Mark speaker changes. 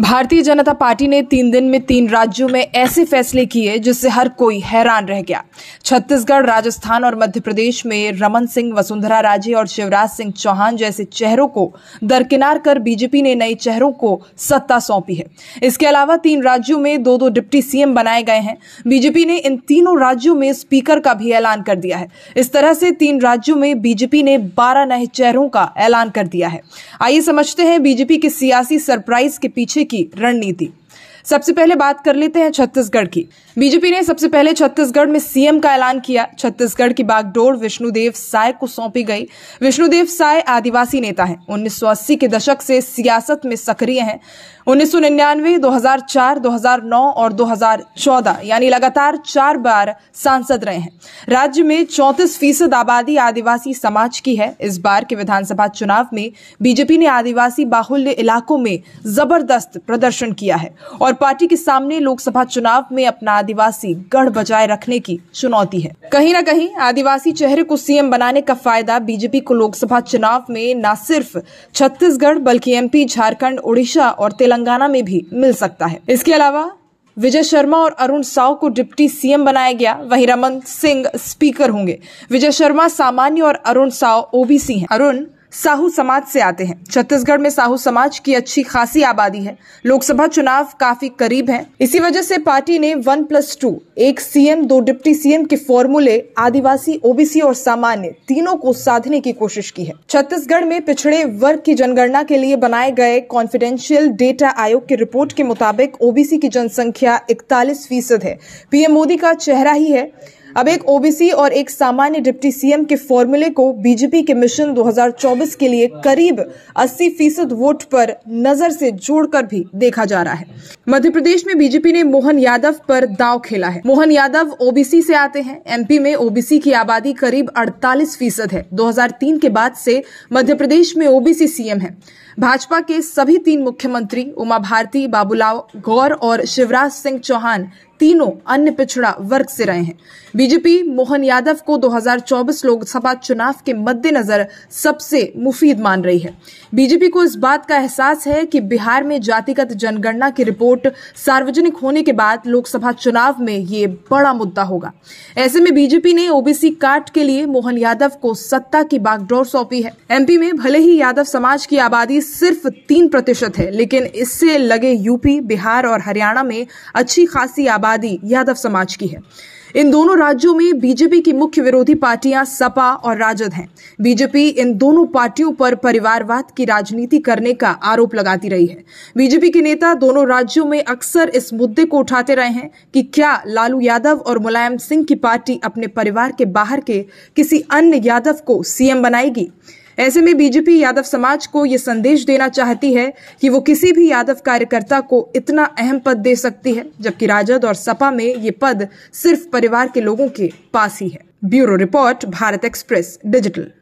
Speaker 1: भारतीय जनता पार्टी ने तीन दिन में तीन राज्यों में ऐसे फैसले किए जिससे हर कोई हैरान रह गया छत्तीसगढ़ राजस्थान और मध्य प्रदेश में रमन सिंह वसुंधरा राजे और शिवराज सिंह चौहान जैसे चेहरों को दरकिनार कर बीजेपी ने नए चेहरों को सत्ता सौंपी है इसके अलावा तीन राज्यों में दो दो डिप्टी सीएम बनाए गए हैं बीजेपी ने इन तीनों राज्यों में स्पीकर का भी ऐलान कर दिया है इस तरह से तीन राज्यों में बीजेपी ने बारह नए चेहरों का ऐलान कर दिया है आइए समझते हैं बीजेपी के सियासी सरप्राइज के पीछे की रणनीति सबसे पहले बात कर लेते हैं छत्तीसगढ़ की बीजेपी ने सबसे पहले छत्तीसगढ़ में सीएम का ऐलान किया छत्तीसगढ़ की बागडोर विष्णुदेव साय को सौंपी गई विष्णुदेव साय आदिवासी नेता हैं 1980 के दशक से सियासत में सक्रिय हैं 1999, 2004, 2009 और 2014 यानी लगातार चार बार सांसद रहे हैं राज्य में चौंतीस फीसद आबादी आदिवासी समाज की है इस बार के विधानसभा चुनाव में बीजेपी ने आदिवासी बाहुल्य इलाकों में जबरदस्त प्रदर्शन किया है और पार्टी के सामने लोकसभा चुनाव में अपना आदिवासी गढ़ बजाय रखने की चुनौती है कहीं न कहीं आदिवासी चेहरे को सीएम बनाने का फायदा बीजेपी को लोकसभा चुनाव में न सिर्फ छत्तीसगढ़ बल्कि एमपी झारखंड ओडिशा और तेलंगाना में भी मिल सकता है इसके अलावा विजय शर्मा और अरुण साव को डिप्टी सीएम बनाया गया वहीं रमन सिंह स्पीकर होंगे विजय शर्मा सामान्य और अरुण साव ओबीसी हैं अरुण साहू समाज से आते हैं छत्तीसगढ़ में साहू समाज की अच्छी खासी आबादी है लोकसभा चुनाव काफी करीब है इसी वजह से पार्टी ने वन प्लस टू एक सीएम दो डिप्टी सीएम के फॉर्मूले आदिवासी ओबीसी और सामान्य तीनों को साधने की कोशिश की है छत्तीसगढ़ में पिछड़े वर्ग की जनगणना के लिए बनाए गए कॉन्फिडेंशियल डेटा आयोग की रिपोर्ट के मुताबिक ओबीसी की जनसंख्या इकतालीस फीसद है पीएम मोदी का चेहरा ही है अब एक ओबीसी और एक सामान्य डिप्टी सीएम के फॉर्मूले को बीजेपी के मिशन 2024 के लिए करीब 80 फीसद वोट पर नजर से जोड़कर भी देखा जा रहा है मध्य प्रदेश में बीजेपी ने मोहन यादव पर दाव खेला है मोहन यादव ओबीसी से आते हैं एमपी में ओबीसी की आबादी करीब अड़तालीस फीसद है 2003 के बाद से मध्य प्रदेश में ओबीसी सीएम है भाजपा के सभी तीन मुख्यमंत्री उमा भारती बाबूलाल गौर और शिवराज सिंह चौहान तीनों अन्य पिछड़ा वर्ग से रहे हैं बीजेपी मोहन यादव को 2024 लोकसभा चुनाव के मद्देनजर सबसे मुफीद मान रही है बीजेपी को इस बात का एहसास है कि बिहार में जातिगत जनगणना की रिपोर्ट सार्वजनिक होने के बाद लोकसभा चुनाव में ये बड़ा मुद्दा होगा ऐसे में बीजेपी ने ओबीसी काट के लिए मोहन यादव को सत्ता की बागडोर सौंपी है एमपी में भले ही यादव समाज की आबादी सिर्फ तीन प्रतिशत है लेकिन इससे लगे यूपी बिहार और हरियाणा में अच्छी खासी आबादी यादव समाज की है इन दोनों राज्यों में बीजेपी की मुख्य विरोधी पार्टियां सपा और राजद हैं बीजेपी इन दोनों पार्टियों पर परिवारवाद की राजनीति करने का आरोप लगाती रही है बीजेपी के नेता दोनों राज्यों में अक्सर इस मुद्दे को उठाते रहे हैं कि क्या लालू यादव और मुलायम सिंह की पार्टी अपने परिवार के बाहर के किसी अन्य यादव को सीएम बनाएगी ऐसे में बीजेपी यादव समाज को ये संदेश देना चाहती है कि वो किसी भी यादव कार्यकर्ता को इतना अहम पद दे सकती है जबकि राजद और सपा में ये पद सिर्फ परिवार के लोगों के पास ही है bureau report Bharat express digital